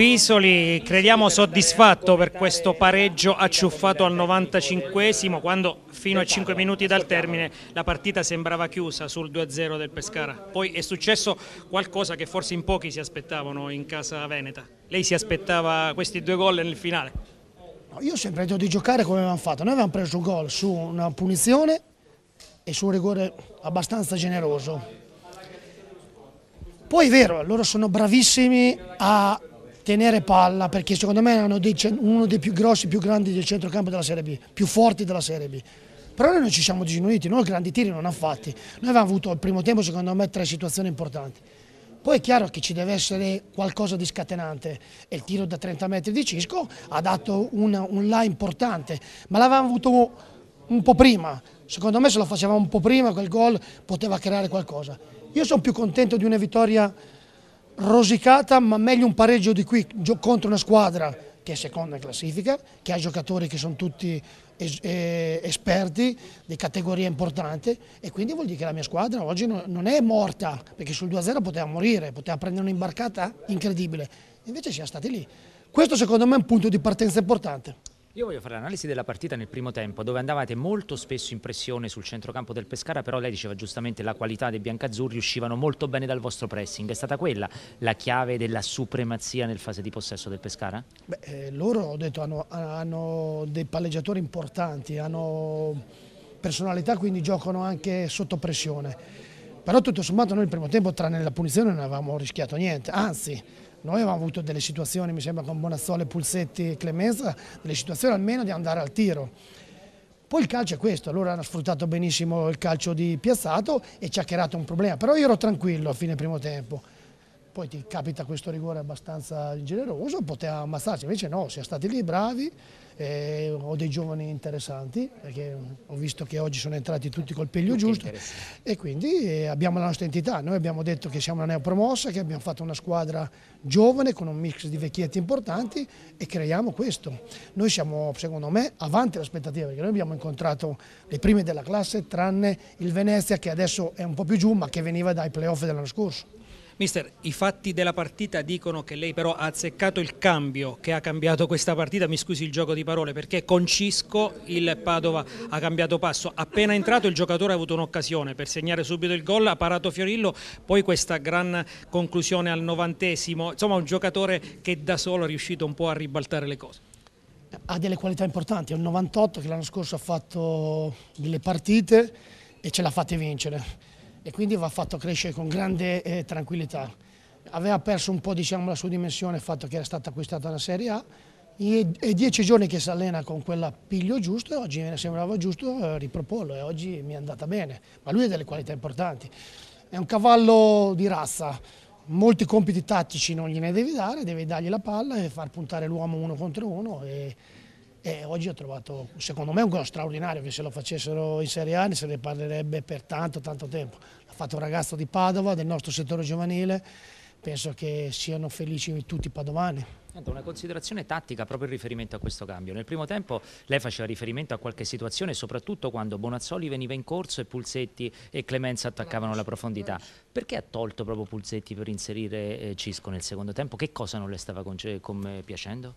Bisoli crediamo soddisfatto per questo pareggio acciuffato al 95esimo quando fino a 5 minuti dal termine la partita sembrava chiusa sul 2-0 del Pescara. Poi è successo qualcosa che forse in pochi si aspettavano in casa Veneta. Lei si aspettava questi due gol nel finale? Io ho sempre detto di giocare come avevamo fatto. Noi avevamo preso gol su una punizione e su un rigore abbastanza generoso. Poi è vero, loro sono bravissimi a tenere palla perché secondo me erano uno dei più grossi, più grandi del centrocampo della Serie B, più forti della Serie B. Però noi non ci siamo disinuiti, noi grandi tiri non ha fatti. Noi avevamo avuto al primo tempo secondo me tre situazioni importanti. Poi è chiaro che ci deve essere qualcosa di scatenante e il tiro da 30 metri di Cisco ha dato una, un là importante, ma l'avevamo avuto un po' prima. Secondo me se lo facevamo un po' prima quel gol poteva creare qualcosa. Io sono più contento di una vittoria rosicata, ma meglio un pareggio di qui contro una squadra che è seconda in classifica, che ha giocatori che sono tutti es eh, esperti di categoria importante e quindi vuol dire che la mia squadra oggi no non è morta, perché sul 2-0 poteva morire, poteva prendere un'imbarcata incredibile, invece siamo stati lì. Questo secondo me è un punto di partenza importante. Io voglio fare l'analisi della partita nel primo tempo, dove andavate molto spesso in pressione sul centrocampo del Pescara, però lei diceva giustamente la qualità dei biancazzurri uscivano molto bene dal vostro pressing. È stata quella la chiave della supremazia nel fase di possesso del Pescara? Beh, eh, loro, ho detto, hanno, hanno dei palleggiatori importanti, hanno personalità, quindi giocano anche sotto pressione. Però tutto sommato noi nel primo tempo, tranne la punizione, non avevamo rischiato niente, anzi noi avevamo avuto delle situazioni, mi sembra, con Bonazzole, Pulsetti e Clemenza, delle situazioni almeno di andare al tiro. Poi il calcio è questo, allora hanno sfruttato benissimo il calcio di piazzato e ci ha creato un problema, però io ero tranquillo a fine primo tempo. Poi ti capita questo rigore abbastanza generoso, poteva ammazzarsi, invece no, siamo stati lì bravi, eh, ho dei giovani interessanti, perché ho visto che oggi sono entrati tutti col peglio giusto e quindi eh, abbiamo la nostra entità, noi abbiamo detto che siamo una neopromossa, che abbiamo fatto una squadra giovane con un mix di vecchietti importanti e creiamo questo. Noi siamo secondo me avanti l'aspettativa perché noi abbiamo incontrato le prime della classe tranne il Venezia che adesso è un po' più giù ma che veniva dai playoff dell'anno scorso. Mister, i fatti della partita dicono che lei però ha azzeccato il cambio che ha cambiato questa partita, mi scusi il gioco di parole, perché con Cisco il Padova ha cambiato passo. Appena entrato il giocatore ha avuto un'occasione per segnare subito il gol, ha parato Fiorillo, poi questa gran conclusione al novantesimo, insomma un giocatore che da solo è riuscito un po' a ribaltare le cose ha delle qualità importanti, è un 98 che l'anno scorso ha fatto delle partite e ce l'ha fatta vincere e quindi va fatto crescere con grande eh, tranquillità. Aveva perso un po' diciamo, la sua dimensione il fatto che era stata acquistata la Serie A e dieci giorni che si allena con quell'appiglio giusto e oggi mi sembrava giusto eh, riproporlo e oggi mi è andata bene, ma lui ha delle qualità importanti. È un cavallo di razza, molti compiti tattici non gliene devi dare, devi dargli la palla e far puntare l'uomo uno contro uno e e oggi ho trovato secondo me un gol straordinario che se lo facessero in Serie A se ne parlerebbe per tanto tanto tempo l'ha fatto un ragazzo di Padova del nostro settore giovanile penso che siano felici tutti i padovani una considerazione tattica proprio in riferimento a questo cambio. Nel primo tempo lei faceva riferimento a qualche situazione, soprattutto quando Bonazzoli veniva in corso e Pulsetti e Clemenza attaccavano la profondità. Perché ha tolto proprio Pulsetti per inserire eh, Cisco nel secondo tempo? Che cosa non le stava eh, piacendo?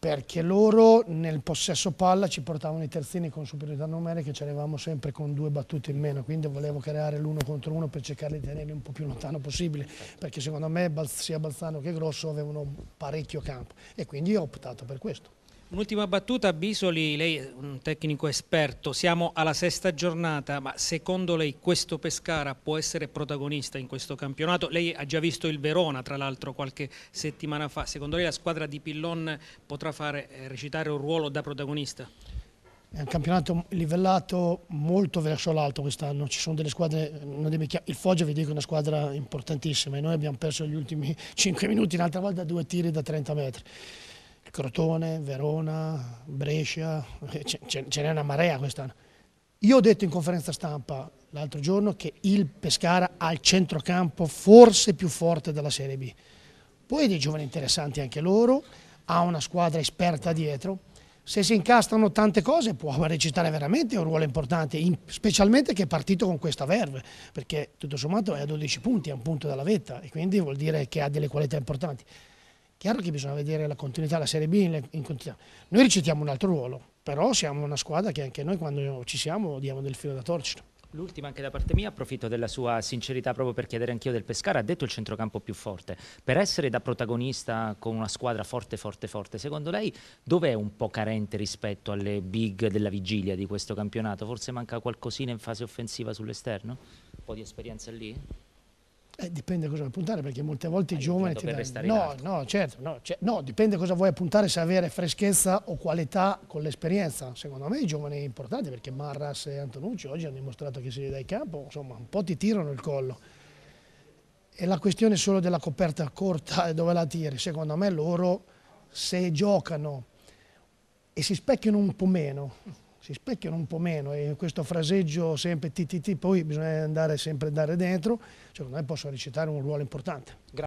perché loro nel possesso palla ci portavano i terzini con superiorità numerica e ci arrivavamo sempre con due battute in meno, quindi volevo creare l'uno contro uno per cercare di tenerli un po' più lontano possibile, perché secondo me sia Balzano che Grosso avevano parecchio campo e quindi ho optato per questo. Un'ultima battuta, Bisoli, lei è un tecnico esperto, siamo alla sesta giornata, ma secondo lei questo Pescara può essere protagonista in questo campionato? Lei ha già visto il Verona, tra l'altro, qualche settimana fa, secondo lei la squadra di Pillon potrà fare, eh, recitare un ruolo da protagonista? È un campionato livellato molto verso l'alto quest'anno, ci sono delle squadre, il Foggia vi dico è una squadra importantissima e noi abbiamo perso gli ultimi 5 minuti, l'altra volta due tiri da 30 metri. Crotone, Verona, Brescia, eh, ce, n'è una marea quest'anno. Io ho detto in conferenza stampa l'altro giorno che il Pescara ha il centrocampo forse più forte della Serie B. Poi dei giovani interessanti anche loro, ha una squadra esperta dietro. Se si incastrano tante cose può recitare veramente un ruolo importante, specialmente che è partito con questa verve, perché tutto sommato è a 12 punti, è un punto dalla vetta e quindi vuol dire che ha delle qualità importanti. Chiaro che bisogna vedere la continuità, la Serie B in, in continuità. Noi recitiamo un altro ruolo, però siamo una squadra che anche noi quando ci siamo diamo del filo da torcere. L'ultima anche da parte mia, approfitto della sua sincerità proprio per chiedere anch'io del Pescara, ha detto il centrocampo più forte. Per essere da protagonista con una squadra forte, forte, forte, secondo lei dov'è un po' carente rispetto alle big della vigilia di questo campionato? Forse manca qualcosina in fase offensiva sull'esterno? Un po' di esperienza lì? Eh, dipende cosa vuoi puntare, perché molte volte i giovani ti danno... No, no, certo, no, cioè no, dipende cosa vuoi puntare, se avere freschezza o qualità con l'esperienza. Secondo me i giovani sono importanti, perché Marras e Antonucci oggi hanno dimostrato che se li dai campo, insomma, un po' ti tirano il collo. E la questione solo della coperta corta e dove la tiri. Secondo me loro, se giocano e si specchiano un po' meno, si specchiano un po' meno e questo fraseggio sempre TTT poi bisogna andare sempre andare dentro, secondo me possono recitare un ruolo importante. Grazie.